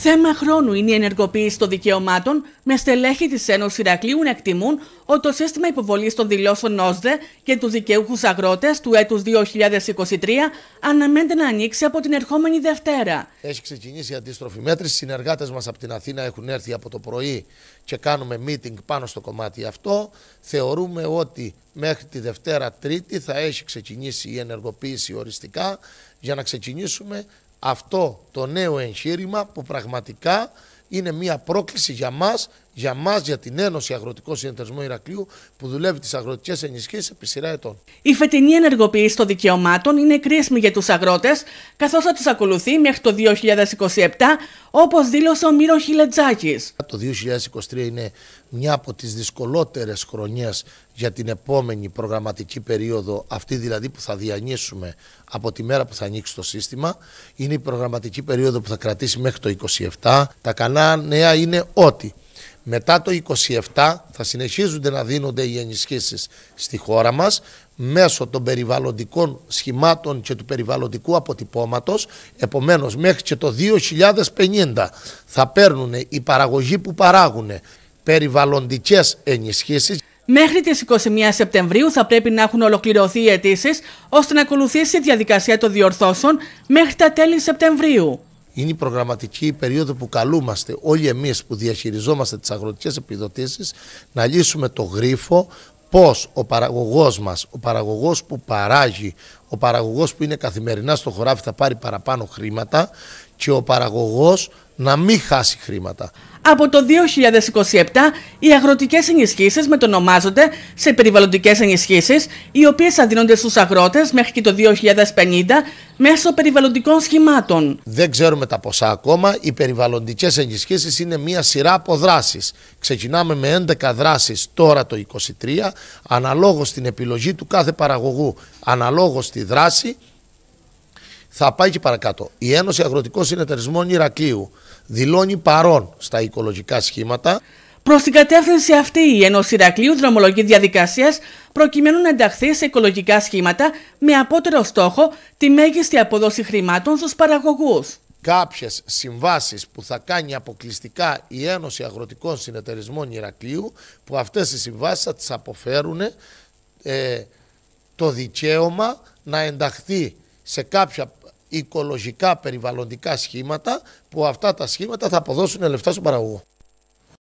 Θέμα χρόνου είναι η ενεργοποίηση των δικαιωμάτων με στελέχη της Ένωσης Ηρακλείου να εκτιμούν ότι το σύστημα υποβολής των δηλώσεων ΩΣΔΕ και του δικαιούχους αγρότες του έτους 2023 αναμένεται να ανοίξει από την ερχόμενη Δευτέρα. Έχει ξεκινήσει η αντίστροφη μέτρηση. Οι συνεργάτες μας από την Αθήνα έχουν έρθει από το πρωί και κάνουμε meeting πάνω στο κομμάτι αυτό. Θεωρούμε ότι μέχρι τη Δευτέρα Τρίτη θα έχει ξεκινήσει η ενεργοποίηση οριστικά για να ξεκινήσουμε αυτό το νέο εγχείρημα που πραγματικά είναι μια πρόκληση για μας για μας, για την Ένωση Αγροτικών Συνεταιρισμών Ηρακλείου, που δουλεύει τις αγροτικές ενισχύσεις επί σειρά ετών. Η φετινή ενεργοποίηση των δικαιωμάτων είναι κρίσιμη για τους αγρότες, καθώς θα τους ακολουθεί μέχρι το 2027, όπως δήλωσε ο Μύρο Χιλετζάκης. Το 2023 είναι μια από τις δυσκολότερες χρονιές για την επόμενη προγραμματική περίοδο, αυτή δηλαδή που θα διανύσουμε από τη μέρα που θα ανοίξει το σύστημα. Είναι η προγραμματική περίοδο που θα κρατήσει μέχρι το 2027. Τα καλά νέα είναι ότι μετά το 27 θα συνεχίζονται να δίνονται οι ενισχύσεις στη χώρα μας μέσω των περιβαλλοντικών σχημάτων και του περιβαλλοντικού αποτυπώματος. Επομένως μέχρι και το 2050 θα παίρνουν οι παραγωγοί που παράγουν περιβαλλοντικές ενισχύσεις. Μέχρι τις 21 Σεπτεμβρίου θα πρέπει να έχουν ολοκληρωθεί οι αιτήσεις ώστε να ακολουθήσει η διαδικασία των διορθώσεων μέχρι τα τέλη Σεπτεμβρίου είναι η προγραμματική περίοδο που καλούμαστε όλοι εμείς που διαχειριζόμαστε τις αγροτικές επιδοτήσεις να λύσουμε το γρίφο πώς ο παραγωγός μας, ο παραγωγός που παράγει, ο παραγωγός που είναι καθημερινά στο χωράφι θα πάρει παραπάνω χρήματα και ο παραγωγός να μην χάσει χρήματα. Από το 2027 οι αγροτικές ενισχύσεις μετονομάζονται σε περιβαλλοντικές ενισχύσεις οι οποίες θα δίνονται στους αγρότες μέχρι και το 2050 μέσω περιβαλλοντικών σχημάτων. Δεν ξέρουμε τα ποσά ακόμα. Οι περιβαλλοντικές ενισχύσεις είναι μια σειρά από δράσεις. Ξεκινάμε με 11 δράσεις τώρα το 2023 αναλόγως την επιλογή του κάθε παραγωγού, αναλόγως τη δράση θα πάει και παρακάτω. Η Ένωση Αγροτικών Συνεταιρισμών Ηρακλείου δηλώνει παρόν στα οικολογικά σχήματα. Προς την κατεύθυνση αυτή, η Ένωση Ηρακλείου δρομολογεί διαδικασίες προκειμένου να ενταχθεί σε οικολογικά σχήματα με απότερο στόχο τη μέγιστη αποδόση χρημάτων στους παραγωγούς. Κάποιες συμβάσεις που θα κάνει αποκλειστικά η Ένωση Αγροτικών Συνεταιρισμών Ηρακλείου, που αυτές οι συμβάσεις θα τις αποφέρουν ε, το δικαίωμα να ενταχθεί σε κάποια οικολογικά περιβαλλοντικά σχήματα που αυτά τα σχήματα θα αποδώσουν λεφτά στον παραγωγό.